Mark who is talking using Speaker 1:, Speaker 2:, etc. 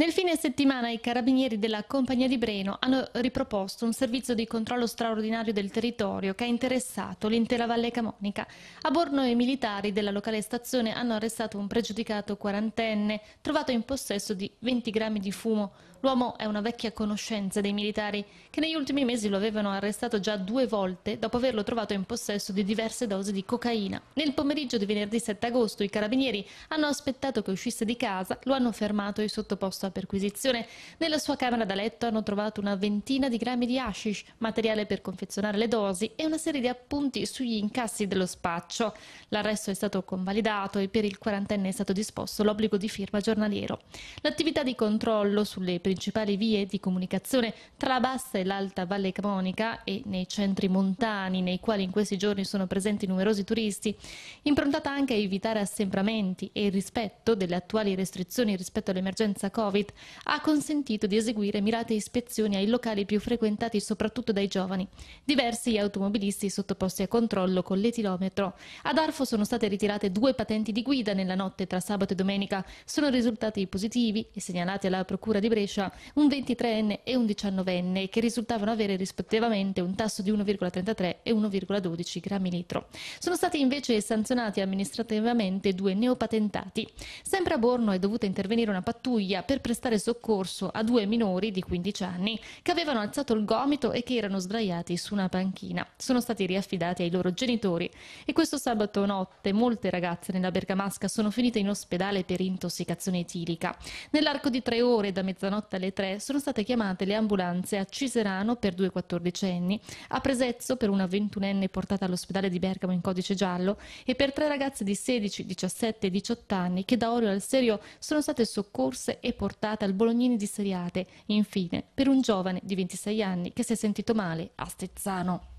Speaker 1: Nel fine settimana i carabinieri della Compagnia di Breno hanno riproposto un servizio di controllo straordinario del territorio che ha interessato l'intera Valle Camonica. A Borno i militari della locale stazione hanno arrestato un pregiudicato quarantenne trovato in possesso di 20 grammi di fumo. L'uomo è una vecchia conoscenza dei militari che negli ultimi mesi lo avevano arrestato già due volte dopo averlo trovato in possesso di diverse dosi di cocaina. Nel pomeriggio di venerdì 7 agosto i carabinieri hanno aspettato che uscisse di casa, lo hanno fermato e sottoposto a sua perquisizione, nella sua camera da letto hanno trovato una ventina di grammi di hashish, materiale per confezionare le dosi e una serie di appunti sugli incassi dello spaccio. L'arresto è stato convalidato e per il quarantenne è stato disposto l'obbligo di firma giornaliero. L'attività di controllo sulle principali vie di comunicazione tra la bassa e l'alta Valle Camonica e nei centri montani nei quali in questi giorni sono presenti numerosi turisti, improntata anche a evitare assembramenti e il rispetto delle attuali restrizioni rispetto all'emergenza Covid, Covid ha consentito di eseguire mirate ispezioni ai locali più frequentati soprattutto dai giovani. Diversi automobilisti sottoposti a controllo con l'etilometro. Ad Arfo sono state ritirate due patenti di guida nella notte tra sabato e domenica. Sono risultati positivi e segnalati alla Procura di Brescia un 23enne e un 19enne che risultavano avere rispettivamente un tasso di 1,33 e 1,12 grammi litro. Sono stati invece sanzionati amministrativamente due neopatentati. Sempre a Borno è dovuta intervenire una pattuglia per prestare soccorso a due minori di 15 anni che avevano alzato il gomito e che erano sdraiati su una panchina. Sono stati riaffidati ai loro genitori e questo sabato notte molte ragazze nella Bergamasca sono finite in ospedale per intossicazione etilica. Nell'arco di tre ore, da mezzanotte alle tre, sono state chiamate le ambulanze a Ciserano per due quattordicenni, a Presezzo per una ventunenne portata all'ospedale di Bergamo in codice giallo e per tre ragazze di 16, 17 e 18 anni che da Orio al Serio sono state soccorse e portate portata al Bolognini di Seriate, infine per un giovane di 26 anni che si è sentito male a Stezzano.